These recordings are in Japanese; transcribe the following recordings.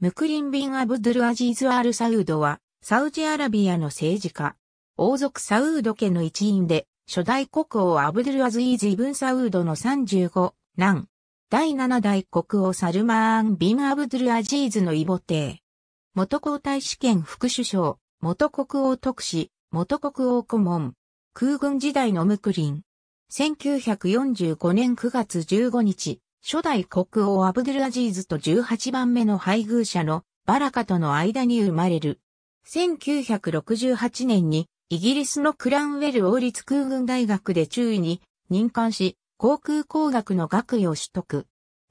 ムクリン・ビン・アブドゥル・アジーズ・アル・サウードは、サウジアラビアの政治家。王族サウード家の一員で、初代国王アブドゥル・アズイーズ・イブン・サウードの35、男。第7代国王サルマーン・ビン・アブドゥル・アジーズの異母帝。元皇太子兼副首相、元国王特使、元国王顧問。空軍時代のムクリン。1945年9月15日、初代国王アブドゥルアジーズと18番目の配偶者のバラカとの間に生まれる。1968年にイギリスのクランウェル王立空軍大学で中尉に任官し、航空工学の学位を取得。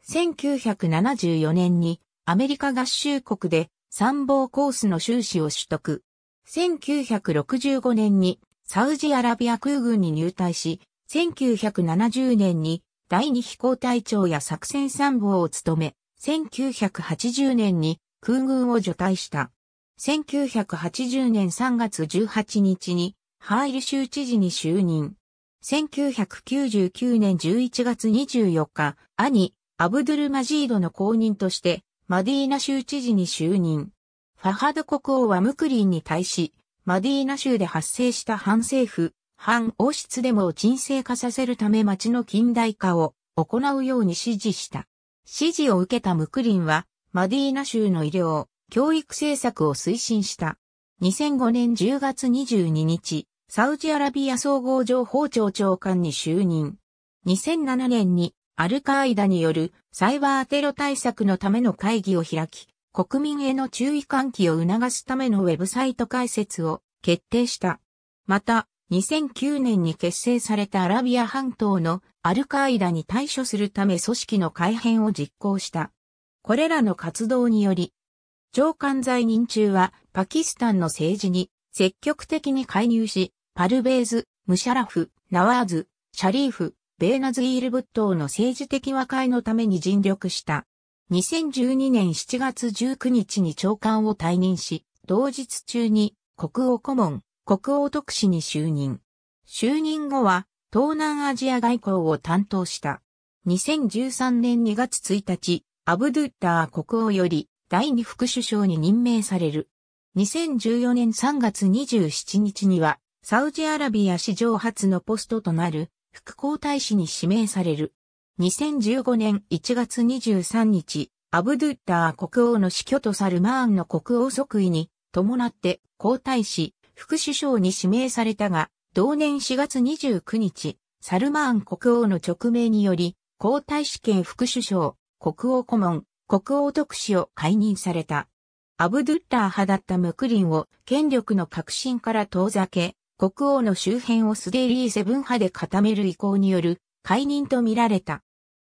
1974年にアメリカ合衆国で参謀コースの修士を取得。1965年にサウジアラビア空軍に入隊し、1970年に第二飛行隊長や作戦参謀を務め、1980年に空軍を除隊した。1980年3月18日にハイル州知事に就任。1999年11月24日、兄、アブドゥルマジードの後任として、マディーナ州知事に就任。ファハド国王はムクリンに対し、マディーナ州で発生した反政府、反王室デモを沈静化させるため町の近代化を行うように指示した。指示を受けたムクリンは、マディーナ州の医療、教育政策を推進した。2005年10月22日、サウジアラビア総合情報庁長官に就任。2007年にアルカーイダによるサイバーテロ対策のための会議を開き、国民への注意喚起を促すためのウェブサイト開設を決定した。また、2009年に結成されたアラビア半島のアルカイダに対処するため組織の改変を実行した。これらの活動により、長官在任中はパキスタンの政治に積極的に介入し、パルベーズ、ムシャラフ、ナワーズ、シャリーフ、ベーナズイールブットの政治的和解のために尽力した。2012年7月19日に長官を退任し、同日中に国王顧問、国王特使に就任。就任後は、東南アジア外交を担当した。2013年2月1日、アブドゥッター国王より第二副首相に任命される。2014年3月27日には、サウジアラビア史上初のポストとなる副皇太子に指名される。2015年1月23日、アブドゥッター国王の死去とサルマーンの国王即位に伴って皇太子、副首相に指名されたが、同年4月29日、サルマーン国王の直命により、皇太子兼副首相、国王顧問、国王特使を解任された。アブドゥッラー派だったムクリンを権力の革新から遠ざけ、国王の周辺をスデーリーセブン派で固める意向による解任とみられた。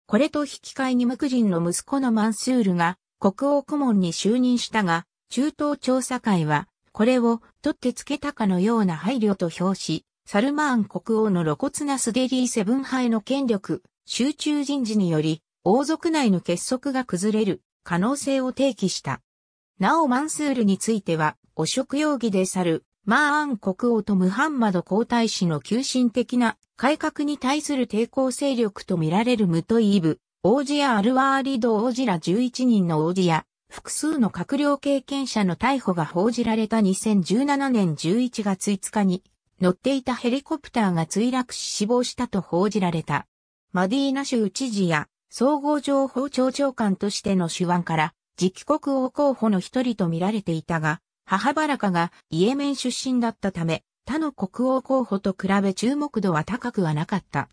これと引き換えにムクリンの息子のマンスールが国王顧問に就任したが、中東調査会はこれを取ってつけたかのような配慮と表し、サルマーン国王の露骨なスデリーセブン派への権力、集中人事により、王族内の結束が崩れる可能性を提起した。なおマンスールについては、汚職容疑で去る、マーン国王とムハンマド皇太子の急進的な改革に対する抵抗勢力とみられるムトイーブ、王子やアルワーリド王子ら11人の王子や、複数の閣僚経験者の逮捕が報じられた2017年11月5日に、乗っていたヘリコプターが墜落し死亡したと報じられた。マディーナ州知事や総合情報庁長官としての手腕から、次期国王候補の一人と見られていたが、母バラカがイエメン出身だったため、他の国王候補と比べ注目度は高くはなかった。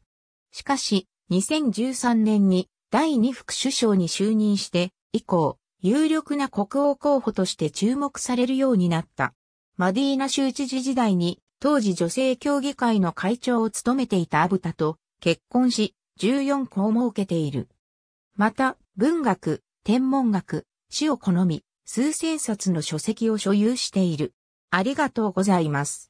しかし、2013年に第二副首相に就任して、以降、有力な国王候補として注目されるようになった。マディーナ州知事時代に、当時女性協議会の会長を務めていたアブタと結婚し、14校を設けている。また、文学、天文学、詩を好み、数千冊の書籍を所有している。ありがとうございます。